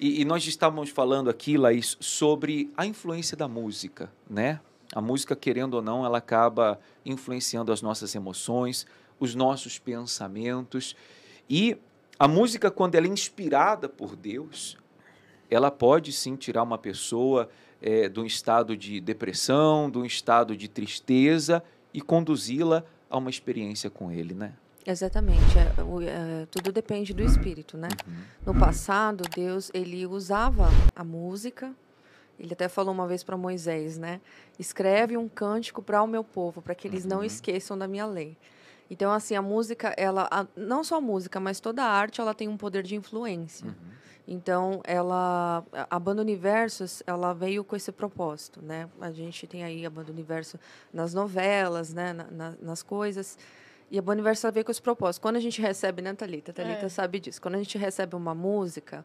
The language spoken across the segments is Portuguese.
E, e nós estávamos falando aqui, Laís, sobre a influência da música, né? A música, querendo ou não, ela acaba influenciando as nossas emoções, os nossos pensamentos. E a música, quando ela é inspirada por Deus, ela pode sim tirar uma pessoa é, de um estado de depressão, de um estado de tristeza e conduzi-la a uma experiência com Ele, né? Exatamente. É, o, é, tudo depende do espírito, né? Uhum. No passado, Deus ele usava a música. Ele até falou uma vez para Moisés, né? Escreve um cântico para o meu povo, para que eles não uhum. esqueçam da minha lei. Então, assim, a música, ela, a, não só a música, mas toda a arte, ela tem um poder de influência. Uhum. Então, ela, a banda Universos, ela veio com esse propósito, né? A gente tem aí a banda Universo nas novelas, né? Na, na, nas coisas. E a é Boniversa Universo veio com esse propósito. Quando a gente recebe, né, Thalita? Thalita é. sabe disso. Quando a gente recebe uma música,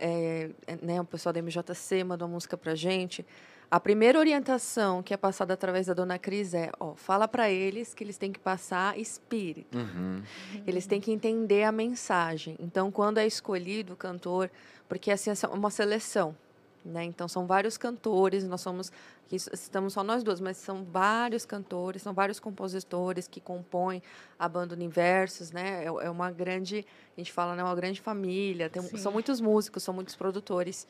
é, é né, o pessoal da MJC manda uma música pra gente. A primeira orientação que é passada através da dona Cris é, ó, fala para eles que eles têm que passar espírito. Uhum. uhum. Eles têm que entender a mensagem. Então, quando é escolhido o cantor, porque assim é uma seleção, né? Então, são vários cantores, nós somos, estamos só nós duas, mas são vários cantores, são vários compositores que compõem a banda Universos, né? É, é uma grande, a gente fala, né? uma grande família, tem, são muitos músicos, são muitos produtores.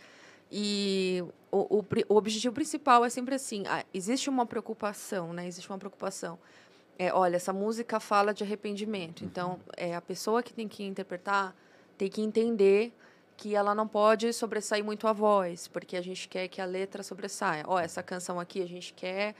E o, o, o objetivo principal é sempre assim, ah, existe uma preocupação, né? Existe uma preocupação. É, olha, essa música fala de arrependimento, uhum. então é, a pessoa que tem que interpretar tem que entender que ela não pode sobressair muito a voz, porque a gente quer que a letra sobressaia. Ó, essa canção aqui a gente quer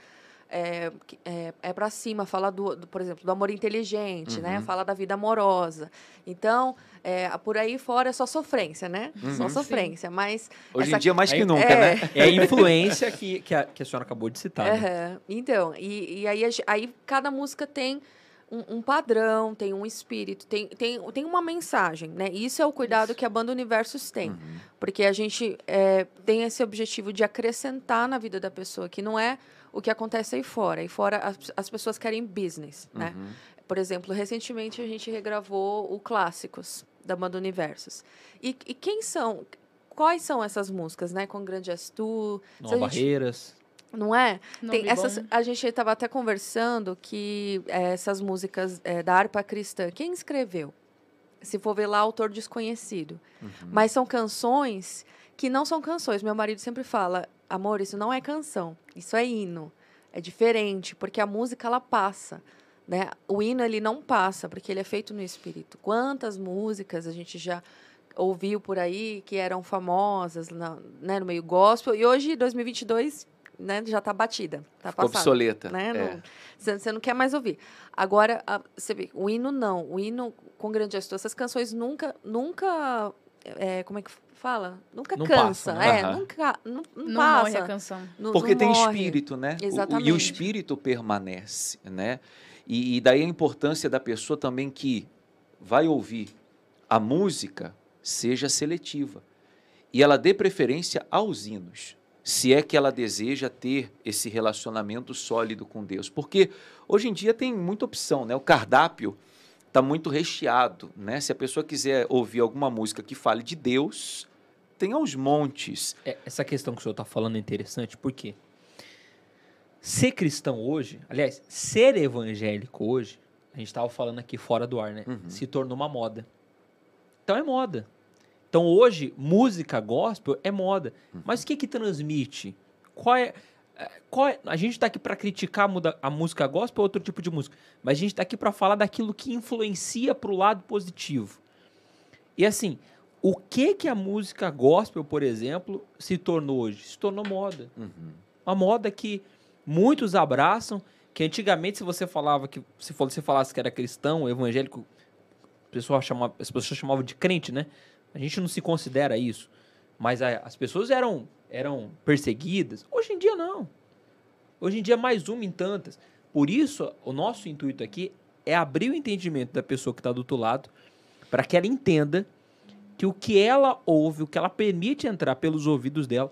é, é, é para cima, fala do, do, por exemplo, do amor inteligente, né? uhum. né? Fala da vida amorosa. Então, é, por aí fora é só sofrência, né? Uhum. Só sofrência, Sim. mas... Hoje essa... em dia mais que é, nunca, né? é... né? É a influência que, que a, que, a, senhora acabou de citar. Né? Então, e, e aí, aí cada música tem um, um, padrão, tem um espírito, tem, tem, tem uma mensagem, né? Isso é o cuidado Isso. que a banda Universos tem. Uhum. Porque a gente é, tem esse objetivo de acrescentar na vida da pessoa, que não é o que acontece aí fora. Aí fora as, as pessoas querem business, né? uhum. né? Por exemplo, recentemente a gente regravou o Clássicos, da banda Universos. E, e quem são... Quais são essas músicas, né? Com Grande Astu... Não, gente... Barreiras não é? Tem essas, a gente estava até conversando que é, essas músicas é, da harpa cristã, quem escreveu? Se for ver lá, autor desconhecido. Uhum. Mas são canções que não são canções. Meu marido sempre fala, amor, isso não é canção, isso é hino. É diferente, porque a música ela passa. Né? O hino ele não passa, porque ele é feito no espírito. Quantas músicas a gente já ouviu por aí que eram famosas na, né, no meio gospel e hoje 2022 né, já está batida. Tá Ficou passada, obsoleta. Né? É. Não, você, não quer mais ouvir. Agora, a, você vê, o hino não. O hino com grande astúcia essas canções nunca, nunca é, como é que fala? Nunca não cansa. Passa, né? é, uhum. nunca, não, não, não passa. morre a canção. N Porque tem morre. espírito, né? Exatamente. O, e o espírito permanece, né? E, e, daí a importância da pessoa também que vai ouvir a música seja seletiva. E ela dê preferência aos hinos se é que ela deseja ter esse relacionamento sólido com Deus. Porque hoje em dia tem muita opção, né? O cardápio está muito recheado, né? Se a pessoa quiser ouvir alguma música que fale de Deus, tem aos montes. É, essa questão que o senhor está falando é interessante, porque ser cristão hoje, aliás, ser evangélico hoje, a gente estava falando aqui fora do ar, né? Uhum. Se tornou uma moda. Então é moda. Então hoje, música gospel é moda. Mas o que que transmite? Qual é. é qual é a gente está aqui para criticar a, música gospel ou outro tipo de música, mas a gente está aqui para falar daquilo que influencia para o lado positivo. E assim, o que que a música gospel, por exemplo, se tornou hoje? Se tornou moda. Uhum. Uma moda que muitos abraçam, que antigamente se você falava que se você falasse que era cristão, evangélico, pessoa chama, as pessoas chamavam de crente, né? A gente não se considera isso. Mas a, as pessoas eram, eram perseguidas. Hoje em dia, não. Hoje em dia, mais uma em tantas. Por isso, o nosso intuito aqui é abrir o entendimento da pessoa que está do outro lado para que ela entenda que o que ela ouve, o que ela permite entrar pelos ouvidos dela,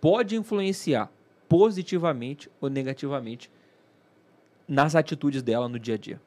pode influenciar positivamente ou negativamente nas atitudes dela no dia a dia.